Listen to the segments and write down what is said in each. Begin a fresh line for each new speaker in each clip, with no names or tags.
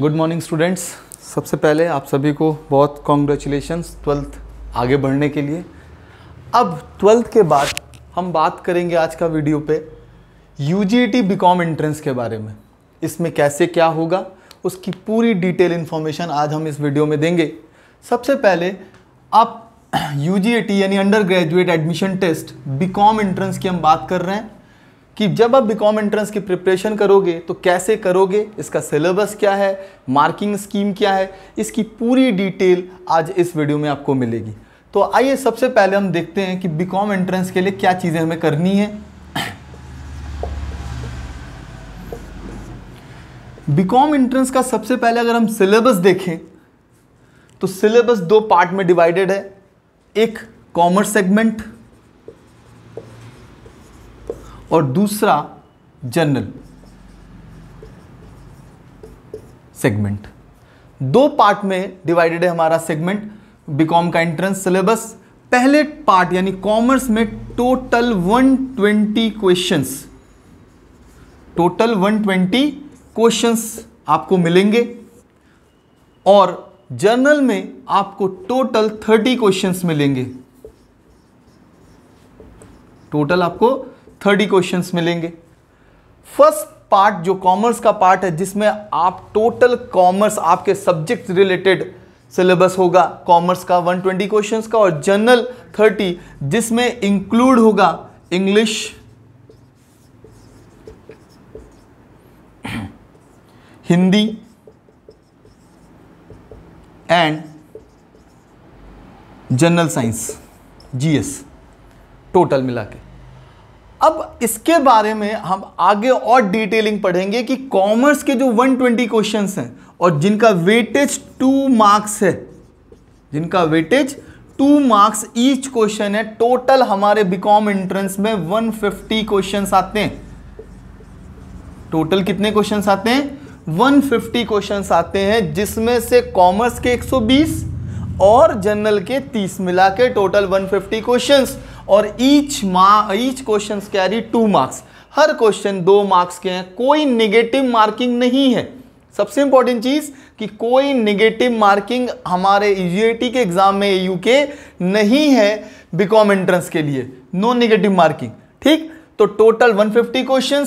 good morning students सबसे पहले आप सभी को बहुत कॉन्ग्रेचुलेशन ट्वेल्थ आगे बढ़ने के लिए अब ट्वेल्थ के बाद हम बात करेंगे आज का वीडियो पे U G T B com entrance के बारे में इसमें कैसे क्या होगा उसकी पूरी डिटेल इन्फॉर्मेशन आज हम इस वीडियो में देंगे सबसे पहले आप यू जी ए टी यानी undergraduate admission test B com entrance की हम बात कर रहे हैं कि जब आप बीकॉम एंट्रेंस की प्रिपरेशन करोगे तो कैसे करोगे इसका सिलेबस क्या है मार्किंग स्कीम क्या है इसकी पूरी डिटेल आज इस वीडियो में आपको मिलेगी तो आइए सबसे पहले हम देखते हैं कि बीकॉम एंट्रेंस के लिए क्या चीज़ें हमें करनी है बीकॉम एंट्रेंस का सबसे पहले अगर हम सिलेबस देखें तो सिलेबस दो पार्ट में डिवाइडेड है एक कॉमर्स सेगमेंट और दूसरा जनरल सेगमेंट दो पार्ट में डिवाइडेड है हमारा सेगमेंट बीकॉम का एंट्रेंस सिलेबस पहले पार्ट यानी कॉमर्स में टोटल 120 क्वेश्चंस टोटल 120 क्वेश्चंस आपको मिलेंगे और जर्नल में आपको टोटल 30 क्वेश्चंस मिलेंगे टोटल आपको थर्टी क्वेश्चन मिलेंगे फर्स्ट पार्ट जो कॉमर्स का पार्ट है जिसमें आप टोटल कॉमर्स आपके सब्जेक्ट रिलेटेड सिलेबस होगा कॉमर्स का 120 क्वेश्चन का और जनरल 30 जिसमें इंक्लूड होगा English Hindi and general science GS total मिला के अब इसके बारे में हम आगे और डिटेलिंग पढ़ेंगे कि कॉमर्स के जो 120 क्वेश्चन हैं और जिनका वेटेज टू मार्क्स है जिनका weightage two marks each question है टोटल हमारे बीकॉम एंट्रेंस में 150 क्वेश्चन आते हैं टोटल कितने क्वेश्चन आते हैं 150 क्वेश्चन आते हैं जिसमें से कॉमर्स के 120 और जनरल के 30 मिला के टोटल 150 क्वेश्चन और ईच मा each question carry two marks हर क्वेश्चन दो मार्क्स के हैं कोई निगेटिव मार्किंग नहीं है सबसे इंपॉर्टेंट चीज़ कि कोई निगेटिव मार्किंग हमारे यूजीआईटी के एग्ज़ाम में यू के नहीं है बीकॉम एंट्रेंस के लिए नो निगेटिव मार्किंग ठीक तो total 150 question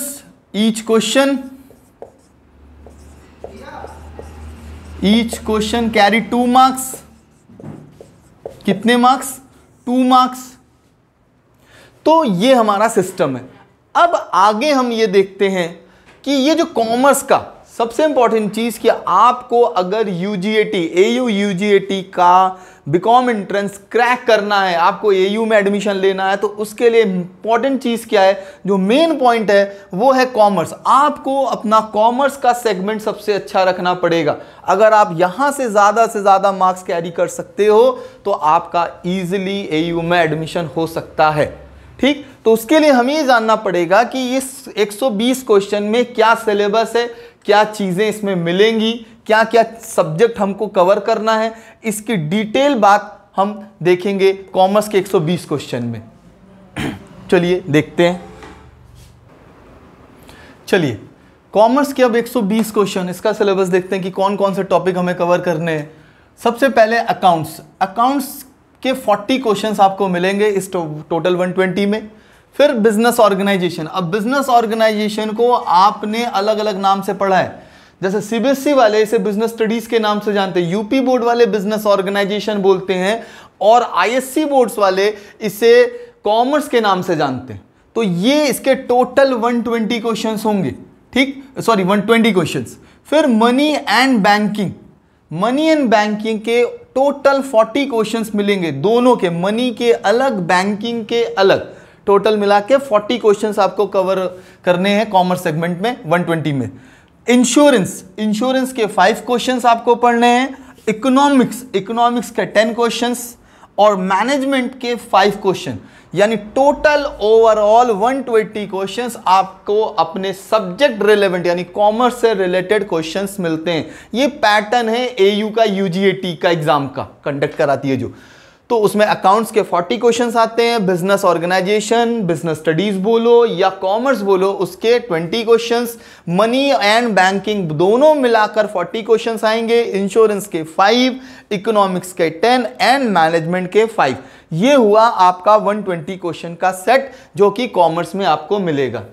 each question each question carry two marks कितने मार्क्स टू मार्क्स तो ये हमारा सिस्टम है अब आगे हम ये देखते हैं कि ये जो कॉमर्स का सबसे इंपॉर्टेंट चीज़ कि आपको अगर U G A T A U U G A T का बिकॉम एंट्रेंस क्रैक करना है आपको ए यू में एडमिशन लेना है तो उसके लिए इंपॉर्टेंट चीज़ क्या है जो मेन पॉइंट है वो है कॉमर्स आपको अपना कॉमर्स का सेगमेंट सबसे अच्छा रखना पड़ेगा अगर आप यहाँ से ज़्यादा से ज़्यादा मार्क्स कैरी कर सकते हो तो आपका ईजिली ए यू में एडमिशन हो सकता है ठीक तो उसके लिए हमें ये जानना पड़ेगा कि इस 120 क्वेश्चन में क्या सिलेबस है क्या चीज़ें इसमें मिलेंगी क्या क्या सब्जेक्ट हमको कवर करना है इसकी डिटेल बात हम देखेंगे कॉमर्स के 120 क्वेश्चन में चलिए देखते हैं चलिए कॉमर्स के अब 120 क्वेश्चन इसका सिलेबस देखते हैं कि कौन कौन से टॉपिक हमें कवर करने हैं सबसे पहले अकाउंट्स अकाउंट्स के 40 क्वेश्चंस आपको मिलेंगे इस टो, टोटल 120 में फिर बिजनेस ऑर्गेनाइजेशन अब बिजनेस ऑर्गेनाइजेशन को आपने अलग अलग नाम से पढ़ा है जैसे सीबीएसई e वाले इसे बिजनेस स्टडीज के नाम से जानते हैं यूपी बोर्ड वाले बिजनेस ऑर्गेनाइजेशन बोलते हैं और आईएससी बोर्ड्स वाले इसे कॉमर्स के नाम से जानते हैं तो ये इसके टोटल 120 क्वेश्चंस होंगे ठीक सॉरी 120 क्वेश्चंस फिर money and banking money and banking के टोटल 40 क्वेश्चंस मिलेंगे दोनों के मनी के अलग बैंकिंग के अलग टोटल मिला के फोर्टी क्वेश्चन आपको कवर करने हैं कॉमर्स सेगमेंट में 120 में इंश्योरेंस इंश्योरेंस के फाइव क्वेश्चंस आपको पढ़ने हैं इकोनॉमिक्स इकोनॉमिक्स के टेन क्वेश्चंस और मैनेजमेंट के फाइव क्वेश्चन यानी टोटल ओवरऑल 120 क्वेश्चंस आपको अपने सब्जेक्ट रिलेवेंट यानी कॉमर्स से रिलेटेड क्वेश्चंस मिलते हैं ये पैटर्न है एयू का यूजीएटी का एग्जाम का कंडक्ट कराती है जो तो उसमें अकाउंट्स के 40 क्वेश्चन आते हैं बिजनेस ऑर्गेनाइजेशन बिजनेस स्टडीज बोलो या कॉमर्स बोलो उसके 20 क्वेश्चन मनी एंड बैंकिंग दोनों मिलाकर 40 क्वेश्चन आएंगे इंश्योरेंस के 5 इकोनॉमिक्स के 10 एंड मैनेजमेंट के 5 ये हुआ आपका 120 क्वेश्चन का सेट जो कि कॉमर्स में आपको मिलेगा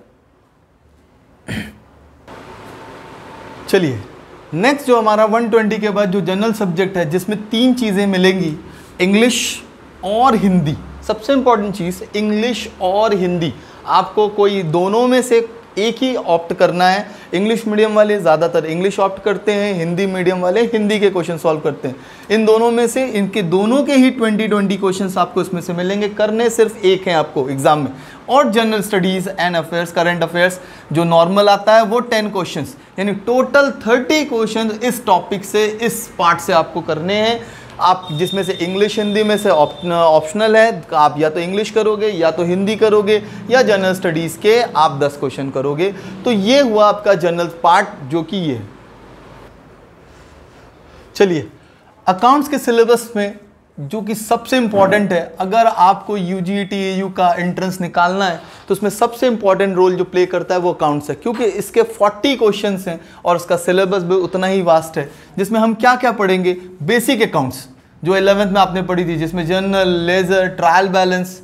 चलिए नेक्स्ट जो हमारा 120 के बाद जो जनरल सब्जेक्ट है जिसमें तीन चीज़ें मिलेंगी इंग्लिश और हिंदी सबसे इंपॉर्टेंट चीज़ इंग्लिश और हिंदी आपको कोई दोनों में से एक ही ऑप्ट करना है इंग्लिश मीडियम वाले ज़्यादातर इंग्लिश ऑप्ट करते हैं हिंदी मीडियम वाले हिंदी के क्वेश्चन सॉल्व करते हैं इन दोनों में से इनके दोनों के ही ट्वेंटी ट्वेंटी क्वेश्चन आपको इसमें से मिलेंगे करने सिर्फ एक हैं आपको एग्जाम में और general studies and affairs current affairs जो नॉर्मल आता है वो टेन क्वेश्चन यानी टोटल थर्टी क्वेश्चन इस टॉपिक से इस पार्ट से आपको करने हैं आप जिसमें से इंग्लिश हिंदी में से ऑप्शनल है आप या तो इंग्लिश करोगे या तो हिंदी करोगे या जनरल स्टडीज़ के आप 10 क्वेश्चन करोगे तो ये हुआ आपका जनरल पार्ट जो कि ये है चलिए अकाउंट्स के सिलेबस में जो कि सबसे इम्पॉर्टेंट है अगर आपको यू जी का एंट्रेंस निकालना है तो उसमें सबसे इम्पॉर्टेंट रोल जो प्ले करता है वो अकाउंट्स है क्योंकि इसके 40 क्वेश्चन हैं और उसका सिलेबस भी उतना ही वास्ट है जिसमें हम क्या क्या पढ़ेंगे बेसिक अकाउंट्स जो एलेवेंथ में आपने पढ़ी थी जिसमें जर्नल लेजर ट्रायल बैलेंस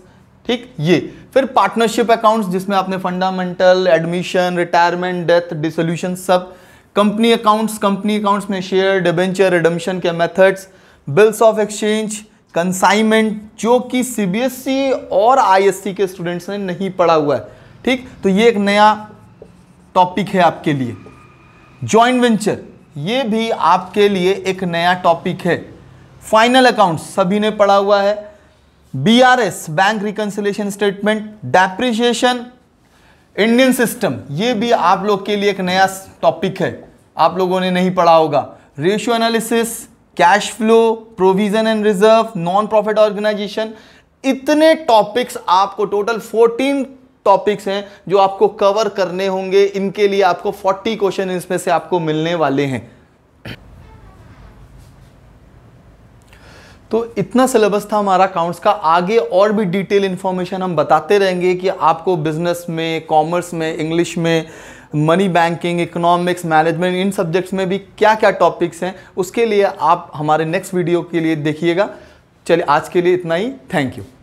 ठीक ये फिर पार्टनरशिप अकाउंट्स जिसमें आपने fundamental admission retirement death dissolution सब कंपनी अकाउंट्स कंपनी अकाउंट्स में शेयर डिबेंचर रिडम्शन के methods bills of exchange consignment जो कि सीबीएसई e और आईएससी e के स्टूडेंट्स ने नहीं पढ़ा हुआ है ठीक तो ये एक नया टॉपिक है आपके लिए ज्वाइंट वेंचर ये भी आपके लिए एक नया टॉपिक है फाइनल अकाउंट सभी ने पढ़ा हुआ है BRS bank reconciliation statement depreciation Indian system ये भी आप लोग के लिए एक नया टॉपिक है आप लोगों ने नहीं पढ़ा होगा ratio analysis cash flow provision and reserve non profit organisation इतने टॉपिक्स आपको टोटल 14 टॉपिक्स हैं जो आपको कवर करने होंगे इनके लिए आपको 40 क्वेश्चन इसमें से आपको मिलने वाले हैं तो इतना सिलेबस था हमारा अकाउंट्स का आगे और भी डिटेल इन्फॉर्मेशन हम बताते रहेंगे कि आपको बिजनेस में कॉमर्स में इंग्लिश में मनी बैंकिंग इकोनॉमिक्स मैनेजमेंट इन सब्जेक्ट्स में भी क्या क्या टॉपिक्स हैं उसके लिए आप हमारे नेक्स्ट वीडियो के लिए देखिएगा चलिए आज के लिए इतना ही थैंक यू